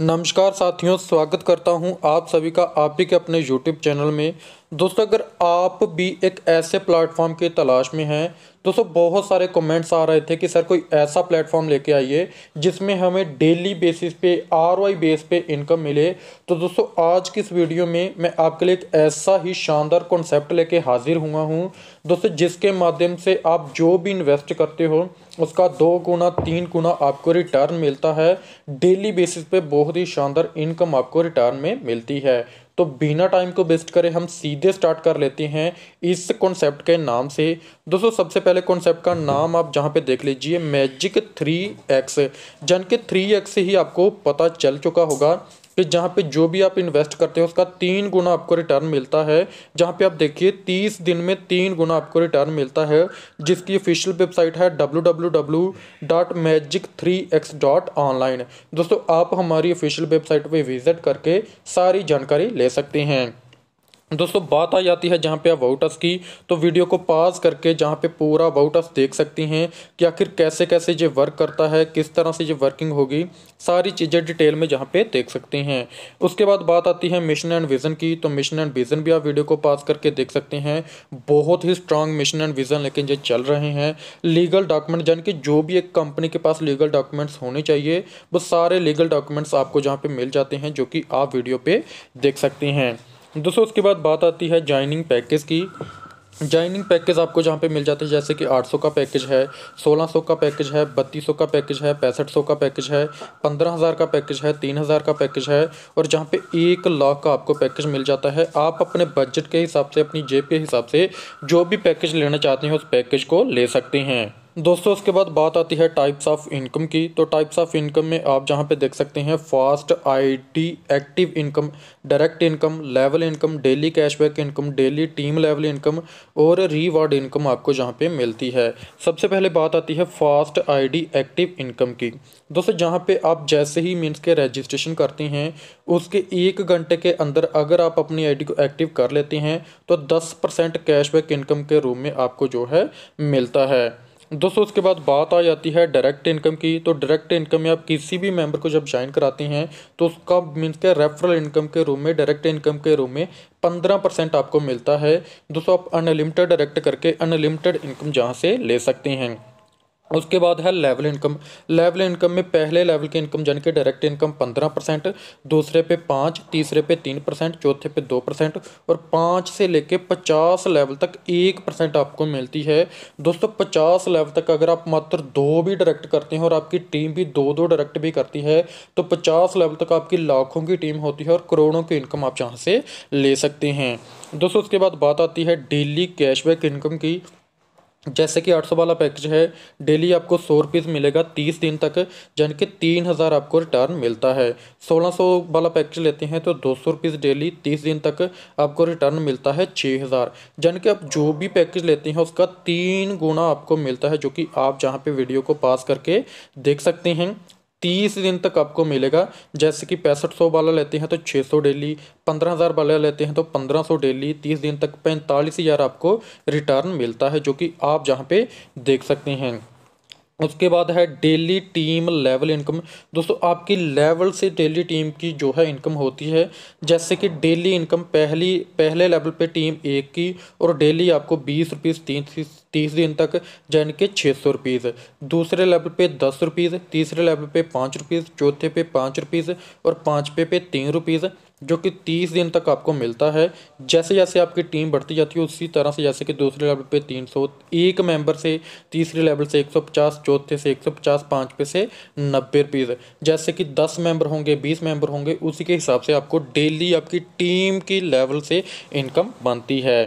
नमस्कार साथियों स्वागत करता हूं आप सभी का आप ही के अपने YouTube चैनल में दोस्तों अगर आप भी एक ऐसे प्लेटफॉर्म की तलाश में हैं दोस्तों बहुत सारे कमेंट्स आ रहे थे कि सर कोई ऐसा प्लेटफॉर्म लेके आइए जिसमें हमें डेली बेसिस पे आर वाई बेस पे इनकम मिले तो दोस्तों आज की इस वीडियो में मैं आपके लिए एक ऐसा ही शानदार कॉन्सेप्ट लेके हाजिर हुआ हूँ दोस्तों जिसके माध्यम से आप जो भी इन्वेस्ट करते हो उसका दो गुना तीन गुना आपको रिटर्न मिलता है डेली बेसिस पे बहुत ही शानदार इनकम आपको रिटर्न में मिलती है तो बिना टाइम को वेस्ट करें हम सीधे स्टार्ट कर लेते हैं इस कॉन्सेप्ट के नाम से दोस्तों सबसे पहले कॉन्सेप्ट का नाम आप जहाँ पे देख लीजिए मैजिक थ्री एक्स जन के थ्री एक्स ही आपको पता चल चुका होगा कि जहाँ पे जो भी आप इन्वेस्ट करते हो उसका तीन गुना आपको रिटर्न मिलता है जहाँ पे आप देखिए तीस दिन में तीन गुना आपको रिटर्न मिलता है जिसकी ऑफिशियल वेबसाइट है W W W dot magic three X dot online दोस्तों आप हमारी ऑफिशियल वेबसाइट पर विज़िट करके सारी जानकारी ले सकते हैं दोस्तों बात आ जाती है जहाँ पे आप वाउटस की तो वीडियो को पाज करके जहाँ पे पूरा अबाउट देख सकती हैं कि आखिर कैसे कैसे ये वर्क करता है किस तरह से ये वर्किंग होगी सारी चीज़ें डिटेल में जहाँ पे देख सकती हैं उसके बाद बात आती है मिशन एंड विज़न की तो मिशन एंड विज़न भी आप वीडियो को पास करके देख सकते हैं बहुत ही स्ट्रांग मिशन एंड विज़न लेकिन ये चल रहे हैं लीगल डॉक्यूमेंट यानी कि जो भी एक कंपनी के पास लीगल डॉक्यूमेंट्स होने चाहिए वो सारे लीगल डॉक्यूमेंट्स आपको जहाँ पर मिल जाते हैं जो कि आप वीडियो पर देख सकती हैं दोस्तों उसके बाद बात आती है जॉइनिंग पैकेज की जॉइनिंग पैकेज आपको जहाँ पे मिल जाते हैं जैसे कि 800 का पैकेज है 1600 का पैकेज है 3200 का पैकेज है पैंसठ का पैकेज है 15000 का पैकेज है 3000 का पैकेज है और जहाँ पे एक लाख का आपको पैकेज मिल जाता है आप अपने बजट के हिसाब से अपनी जेब के हिसाब से जो भी पैकेज लेना चाहते हैं उस पैकेज को ले सकते हैं दोस्तों उसके बाद बात आती है टाइप्स ऑफ इनकम की तो टाइप्स ऑफ इनकम में आप जहाँ पे देख सकते हैं fast IT active income direct income level income daily cashback income daily team level income और रिवार्ड इनकम आपको जहाँ पे मिलती है सबसे पहले बात आती है फास्ट आईडी एक्टिव इनकम की दोस्तों जहाँ पे आप जैसे ही मीन्स के रजिस्ट्रेशन करते हैं उसके एक घंटे के अंदर अगर आप अपनी आई को एक्टिव कर लेते हैं तो दस परसेंट कैशबैक इनकम के रूप में आपको जो है मिलता है दोस्तों उसके बाद बात आ जाती है डायरेक्ट इनकम की तो डायरेक्ट इनकम में आप किसी भी मेंबर को जब ज्वाइन कराते हैं तो उसका मीन्स के रेफरल इनकम के रूम में डायरेक्ट इनकम के रूम में पंद्रह परसेंट आपको मिलता है दोस्तों आप अनलिमिटेड डायरेक्ट करके अनलिमिटेड इनकम जहाँ से ले सकते हैं उसके बाद है लेवल इनकम लेवल इनकम में पहले लेवल की इनकम यानी कि डायरेक्ट इनकम पंद्रह परसेंट दूसरे पे पाँच तीसरे पे तीन परसेंट चौथे पे दो परसेंट और पाँच से लेके पचास लेवल तक एक परसेंट आपको मिलती है दोस्तों पचास लेवल तक अगर आप मात्र दो भी डायरेक्ट करते हैं और आपकी टीम भी दो दो डायरेक्ट भी करती है तो पचास लेवल तक आपकी लाखों की टीम होती है और करोड़ों की इनकम आप यहाँ से ले सकते हैं दोस्तों उसके बाद बात आती है डेली कैशबैक इनकम की जैसे कि 800 वाला पैकेज है डेली आपको सौ रुपीज़ मिलेगा तीस दिन तक यानी कि तीन हज़ार आपको रिटर्न मिलता है 1600 वाला पैकेज लेते हैं तो दो सौ रुपीस डेली तीस दिन तक आपको रिटर्न मिलता है छः हज़ार यानी कि आप जो भी पैकेज लेते हैं उसका तीन गुना आपको मिलता है जो कि आप जहाँ पे वीडियो को पास करके देख सकते हैं तीस दिन तक आपको मिलेगा जैसे कि पैंसठ सौ वाला लेते हैं तो छः सौ डेली पंद्रह हज़ार वाला लेते हैं तो पंद्रह सौ डेली तीस दिन तक पैंतालीस हज़ार आपको रिटर्न मिलता है जो कि आप जहाँ पे देख सकते हैं उसके बाद है डेली टीम लेवल इनकम दोस्तों आपकी लेवल से डेली टीम की जो है इनकम होती है जैसे कि डेली इनकम पहली पहले लेवल पे टीम एक की और डेली आपको बीस रुपीज़ तीस तीस दिन तक यानी कि छः सौ रुपीज़ दूसरे लेवल पे दस रुपीज़ तीसरे लेवल पे पाँच रुपीज़ चौथे पे पाँच रुपीज़ और पाँच पे, पे तीन रुपीज़ जो कि तीस दिन तक आपको मिलता है जैसे जैसे आपकी टीम बढ़ती जाती है उसी तरह से जैसे कि दूसरे लेवल पे तीन सौ एक मेंबर से तीसरे लेवल से एक सौ पचास चौथे से एक सौ पचास पे से नब्बे रुपीज़ जैसे कि दस मेंबर होंगे बीस मेंबर होंगे उसी के हिसाब से आपको डेली आपकी टीम की लेवल से इनकम बनती है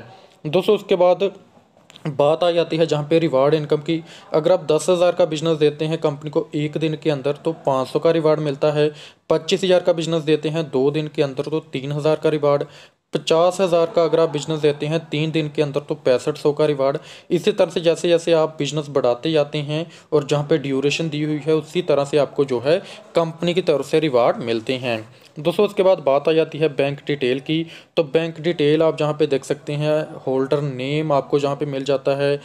दोस्तों उसके बाद बात आ जाती है जहाँ पे रिवार्ड इनकम की अगर आप दस हज़ार का बिजनेस देते हैं कंपनी को एक दिन के अंदर तो पाँच सौ का रिवार्ड मिलता है पच्चीस हज़ार का बिजनेस देते हैं दो दिन के अंदर तो तीन हज़ार का रिवार्ड पचास हज़ार का अगर आप बिजनेस देते हैं तीन दिन के अंदर तो पैंसठ सौ का रिवार्ड इसी तरह से जैसे जैसे आप बिजनेस बढ़ाते जाते हैं और जहाँ पे ड्यूरेशन दी हुई है उसी तरह से आपको जो है कंपनी की तरफ से रिवार्ड मिलते हैं दोस्तों उसके बाद बात आ जाती है बैंक डिटेल की तो बैंक डिटेल आप जहाँ पे देख सकते हैं होल्डर नेम आपको जहाँ पे मिल जाता है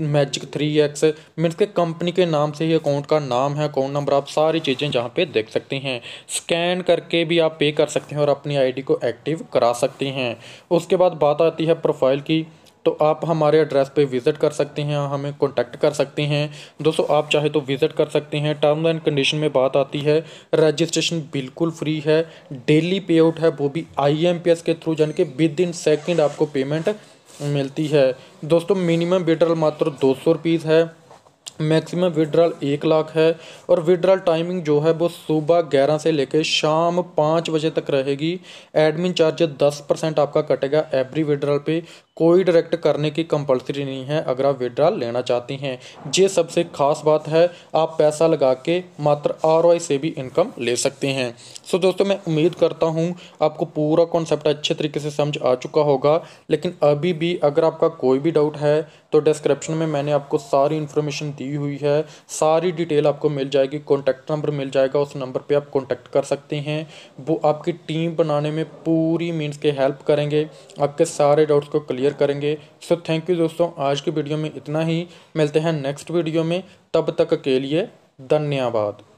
मैजिक थ्री एक्स मीन्स के कंपनी के नाम से ही अकाउंट का नाम है अकाउंट नंबर आप सारी चीज़ें जहाँ पे देख सकते हैं स्कैन करके भी आप पे कर सकते हैं और अपनी आईडी को एक्टिव करा सकते हैं उसके बाद बात आती है प्रोफाइल की तो आप हमारे एड्रेस पे विज़िट कर सकते हैं हमें कॉन्टैक्ट कर सकते हैं दोस्तों आप चाहे तो विज़िट कर सकते हैं टर्म एंड कंडीशन में बात आती है रजिस्ट्रेशन बिल्कुल फ्री है डेली पे आउट है वो भी आई के थ्रू यानी कि विद इन सेकेंड आपको पेमेंट मिलती है दोस्तों मिनिमम विड्रॉल मात्र दो सौ रुपीस है मैक्सिमम विड्रॉल एक लाख है और विड्रॉल टाइमिंग जो है वो सुबह ग्यारह से लेकर शाम पाँच बजे तक रहेगी एडमिन चार्ज दस परसेंट आपका कटेगा एवरी विड्रॉल पे कोई डायरेक्ट करने की कंपलसरी नहीं है अगर आप विड्रॉल लेना चाहती हैं ये सबसे खास बात है आप पैसा लगा के मात्र आर से भी इनकम ले सकते हैं सो दोस्तों मैं उम्मीद करता हूँ आपको पूरा कॉन्सेप्ट अच्छे तरीके से समझ आ चुका होगा लेकिन अभी भी अगर आपका कोई भी डाउट है तो डिस्क्रिप्शन में मैंने आपको सारी इन्फॉर्मेशन दी हुई है सारी डिटेल आपको मिल जाएगी कॉन्टैक्ट नंबर मिल जाएगा उस नंबर पर आप कॉन्टैक्ट कर सकते हैं वो आपकी टीम बनाने में पूरी मीन्स के हेल्प करेंगे आपके सारे डाउट्स को क्लियर क्लियर करेंगे सो थैंक यू दोस्तों आज की वीडियो में इतना ही मिलते हैं नेक्स्ट वीडियो में तब तक के लिए धन्यवाद